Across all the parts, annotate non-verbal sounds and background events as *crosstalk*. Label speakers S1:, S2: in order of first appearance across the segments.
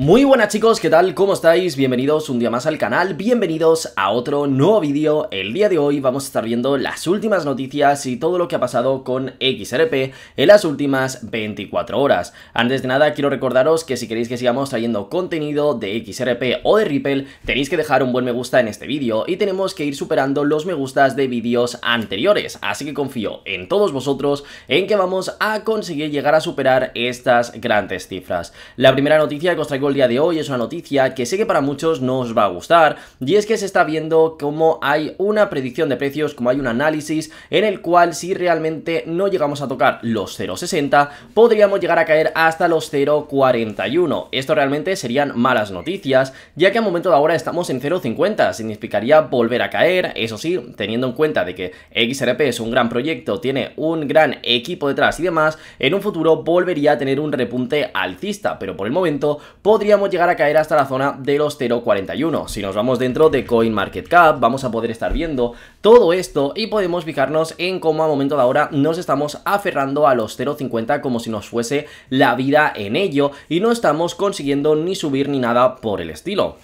S1: Muy buenas chicos, ¿qué tal? ¿Cómo estáis? Bienvenidos un día más al canal, bienvenidos a otro nuevo vídeo. El día de hoy vamos a estar viendo las últimas noticias y todo lo que ha pasado con XRP en las últimas 24 horas. Antes de nada, quiero recordaros que si queréis que sigamos trayendo contenido de XRP o de Ripple, tenéis que dejar un buen me gusta en este vídeo y tenemos que ir superando los me gustas de vídeos anteriores. Así que confío en todos vosotros en que vamos a conseguir llegar a superar estas grandes cifras. La primera noticia que os traigo el día de hoy es una noticia que sé que para muchos no os va a gustar y es que se está viendo cómo hay una predicción de precios, como hay un análisis en el cual si realmente no llegamos a tocar los 0,60 podríamos llegar a caer hasta los 0,41. Esto realmente serían malas noticias ya que a momento de ahora estamos en 0,50, significaría volver a caer, eso sí, teniendo en cuenta de que XRP es un gran proyecto, tiene un gran equipo detrás y demás, en un futuro volvería a tener un repunte alcista, pero por el momento podríamos llegar a caer hasta la zona de los 0.41. Si nos vamos dentro de CoinMarketCap, vamos a poder estar viendo todo esto y podemos fijarnos en cómo a momento de ahora nos estamos aferrando a los 0.50 como si nos fuese la vida en ello y no estamos consiguiendo ni subir ni nada por el estilo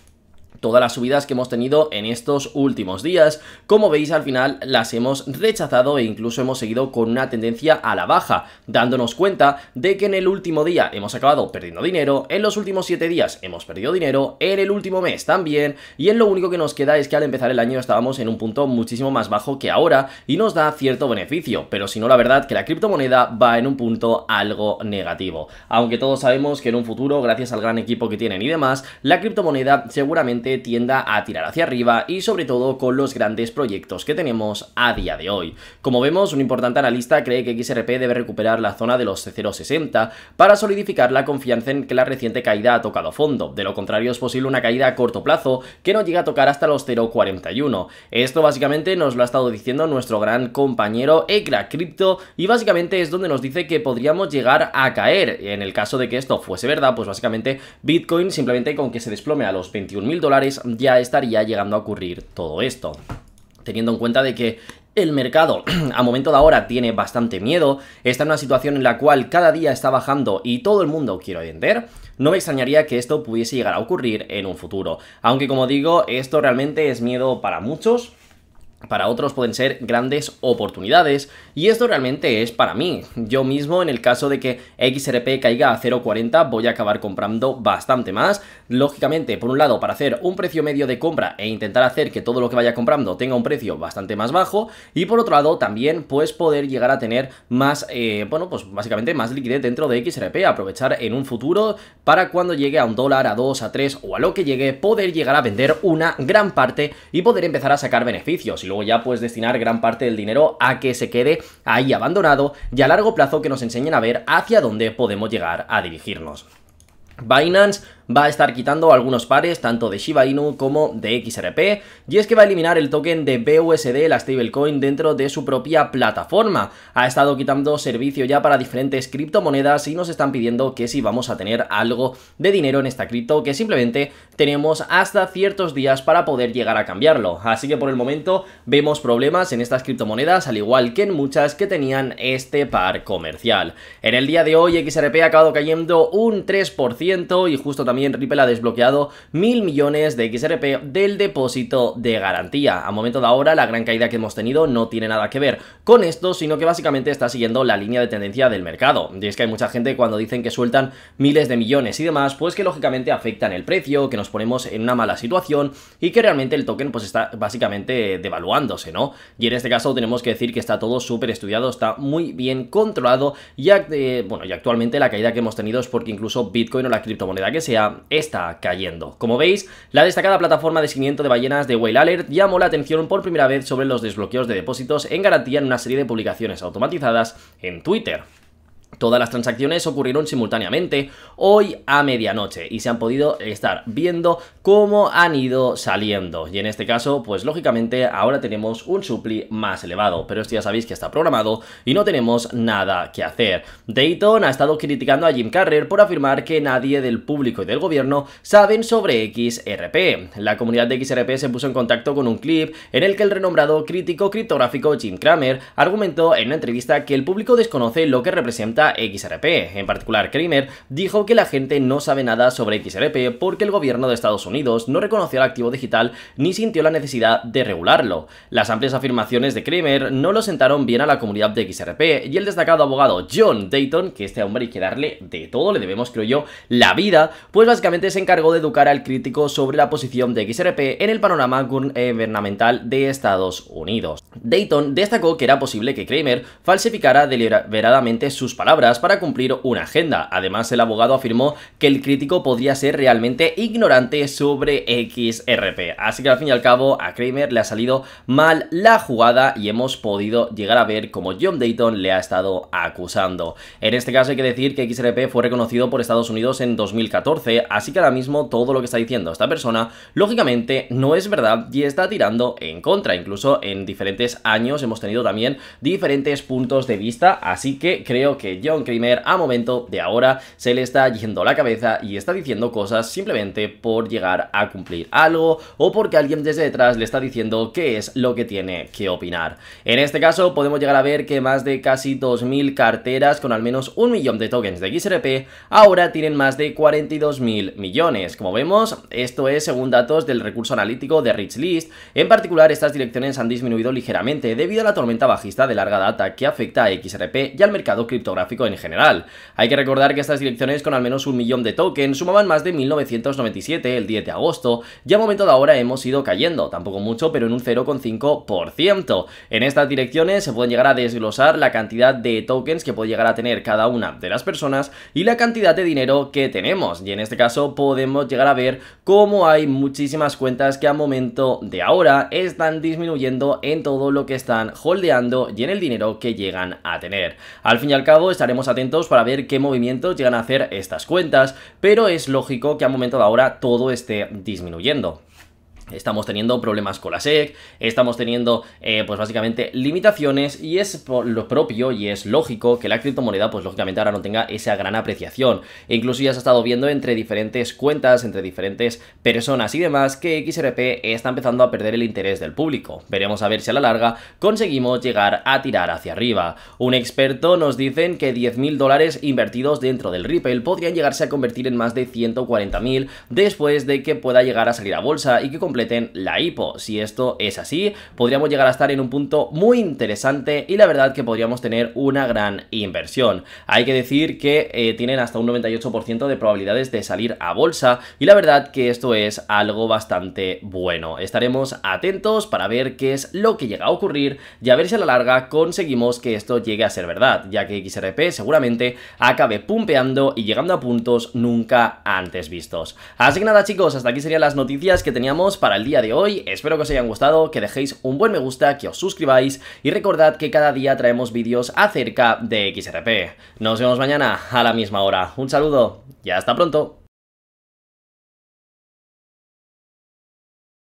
S1: todas las subidas que hemos tenido en estos últimos días. Como veis al final las hemos rechazado e incluso hemos seguido con una tendencia a la baja, dándonos cuenta de que en el último día hemos acabado perdiendo dinero, en los últimos 7 días hemos perdido dinero, en el último mes también, y en lo único que nos queda es que al empezar el año estábamos en un punto muchísimo más bajo que ahora y nos da cierto beneficio, pero si no la verdad que la criptomoneda va en un punto algo negativo. Aunque todos sabemos que en un futuro, gracias al gran equipo que tienen y demás, la criptomoneda seguramente tienda a tirar hacia arriba y sobre todo con los grandes proyectos que tenemos a día de hoy. Como vemos, un importante analista cree que XRP debe recuperar la zona de los 0.60 para solidificar la confianza en que la reciente caída ha tocado fondo, de lo contrario es posible una caída a corto plazo que no llega a tocar hasta los 0.41. Esto básicamente nos lo ha estado diciendo nuestro gran compañero Ekra Crypto y básicamente es donde nos dice que podríamos llegar a caer. En el caso de que esto fuese verdad, pues básicamente Bitcoin simplemente con que se desplome a los 21.000 dólares ya estaría llegando a ocurrir todo esto. Teniendo en cuenta de que el mercado *clears throat* a momento de ahora tiene bastante miedo, está en una situación en la cual cada día está bajando y todo el mundo quiere vender, no me extrañaría que esto pudiese llegar a ocurrir en un futuro. Aunque como digo, esto realmente es miedo para muchos, para otros pueden ser grandes oportunidades y esto realmente es para mí. Yo mismo en el caso de que XRP caiga a 0.40 voy a acabar comprando bastante más. Lógicamente, por un lado, para hacer un precio medio de compra e intentar hacer que todo lo que vaya comprando tenga un precio bastante más bajo y por otro lado también pues poder llegar a tener más, eh, bueno, pues básicamente más liquidez dentro de XRP, aprovechar en un futuro para cuando llegue a un dólar, a dos, a tres o a lo que llegue, poder llegar a vender una gran parte y poder empezar a sacar beneficios ya pues destinar gran parte del dinero a que se quede ahí abandonado y a largo plazo que nos enseñen a ver hacia dónde podemos llegar a dirigirnos. Binance va a estar quitando algunos pares tanto de Shiba Inu como de XRP y es que va a eliminar el token de BUSD, la stablecoin, dentro de su propia plataforma. Ha estado quitando servicio ya para diferentes criptomonedas y nos están pidiendo que si vamos a tener algo de dinero en esta cripto que simplemente tenemos hasta ciertos días para poder llegar a cambiarlo. Así que por el momento vemos problemas en estas criptomonedas al igual que en muchas que tenían este par comercial. En el día de hoy XRP ha acabado cayendo un 3% y justo también también Ripple ha desbloqueado mil millones de XRP del depósito de garantía. A momento de ahora, la gran caída que hemos tenido no tiene nada que ver con esto, sino que básicamente está siguiendo la línea de tendencia del mercado. Y es que hay mucha gente cuando dicen que sueltan miles de millones y demás, pues que lógicamente afectan el precio, que nos ponemos en una mala situación y que realmente el token pues está básicamente devaluándose, ¿no? Y en este caso tenemos que decir que está todo súper estudiado, está muy bien controlado eh, bueno, y actualmente la caída que hemos tenido es porque incluso Bitcoin o la criptomoneda que sea está cayendo. Como veis, la destacada plataforma de seguimiento de ballenas de Whale Alert llamó la atención por primera vez sobre los desbloqueos de depósitos en garantía en una serie de publicaciones automatizadas en Twitter. Todas las transacciones ocurrieron simultáneamente hoy a medianoche y se han podido estar viendo cómo han ido saliendo. Y en este caso, pues lógicamente ahora tenemos un supli más elevado, pero esto ya sabéis que está programado y no tenemos nada que hacer. Dayton ha estado criticando a Jim Carrer por afirmar que nadie del público y del gobierno saben sobre XRP. La comunidad de XRP se puso en contacto con un clip en el que el renombrado crítico criptográfico Jim Cramer argumentó en una entrevista que el público desconoce lo que representa XRP. En particular, Kramer dijo que la gente no sabe nada sobre XRP porque el gobierno de Estados Unidos no reconoció el activo digital ni sintió la necesidad de regularlo. Las amplias afirmaciones de Kramer no lo sentaron bien a la comunidad de XRP y el destacado abogado John Dayton, que este hombre hay que darle de todo, le debemos, creo yo, la vida, pues básicamente se encargó de educar al crítico sobre la posición de XRP en el panorama eh, gubernamental de Estados Unidos. Dayton destacó que era posible que Kramer falsificara deliberadamente sus palabras para cumplir una agenda. Además, el abogado afirmó que el crítico podría ser realmente ignorante sobre XRP. Así que al fin y al cabo, a Kramer le ha salido mal la jugada y hemos podido llegar a ver cómo John Dayton le ha estado acusando. En este caso hay que decir que XRP fue reconocido por Estados Unidos en 2014, así que ahora mismo todo lo que está diciendo esta persona, lógicamente, no es verdad y está tirando en contra. Incluso en diferentes años hemos tenido también diferentes puntos de vista, así que creo que John Kramer a momento de ahora se le está yendo la cabeza y está diciendo cosas simplemente por llegar a cumplir algo o porque alguien desde detrás le está diciendo qué es lo que tiene que opinar. En este caso podemos llegar a ver que más de casi 2.000 carteras con al menos un millón de tokens de XRP ahora tienen más de 42.000 millones. Como vemos, esto es según datos del recurso analítico de Richlist. En particular, estas direcciones han disminuido ligeramente debido a la tormenta bajista de larga data que afecta a XRP y al mercado criptográfico en general. Hay que recordar que estas direcciones con al menos un millón de tokens sumaban más de 1997 el 10 de agosto, y a momento de ahora hemos ido cayendo, tampoco mucho, pero en un 0,5%. En estas direcciones se pueden llegar a desglosar la cantidad de tokens que puede llegar a tener cada una de las personas y la cantidad de dinero que tenemos, y en este caso podemos llegar a ver cómo hay muchísimas cuentas que a momento de ahora están disminuyendo en todo lo que están holdeando y en el dinero que llegan a tener. Al fin y al cabo, estaremos atentos para ver qué movimientos llegan a hacer estas cuentas, pero es lógico que a momento de ahora todo esté disminuyendo. Estamos teniendo problemas con la SEC, estamos teniendo, eh, pues básicamente, limitaciones y es lo propio y es lógico que la criptomoneda, pues lógicamente ahora no tenga esa gran apreciación. E incluso ya se ha estado viendo entre diferentes cuentas, entre diferentes personas y demás, que XRP está empezando a perder el interés del público. Veremos a ver si a la larga conseguimos llegar a tirar hacia arriba. Un experto nos dicen que 10.000 dólares invertidos dentro del Ripple podrían llegarse a convertir en más de 140.000 después de que pueda llegar a salir a bolsa y que completen la hipo. Si esto es así, podríamos llegar a estar en un punto muy interesante y la verdad que podríamos tener una gran inversión. Hay que decir que eh, tienen hasta un 98% de probabilidades de salir a bolsa y la verdad que esto es algo bastante bueno. Estaremos atentos para ver qué es lo que llega a ocurrir y a ver si a la larga conseguimos que esto llegue a ser verdad, ya que XRP seguramente acabe pumpeando y llegando a puntos nunca antes vistos. Así que nada chicos, hasta aquí serían las noticias que teníamos para el día de hoy. Espero que os hayan gustado, que dejéis un buen me gusta, que os suscribáis y recordad que cada día traemos vídeos acerca de XRP. Nos vemos mañana a la misma hora. Un saludo y hasta pronto.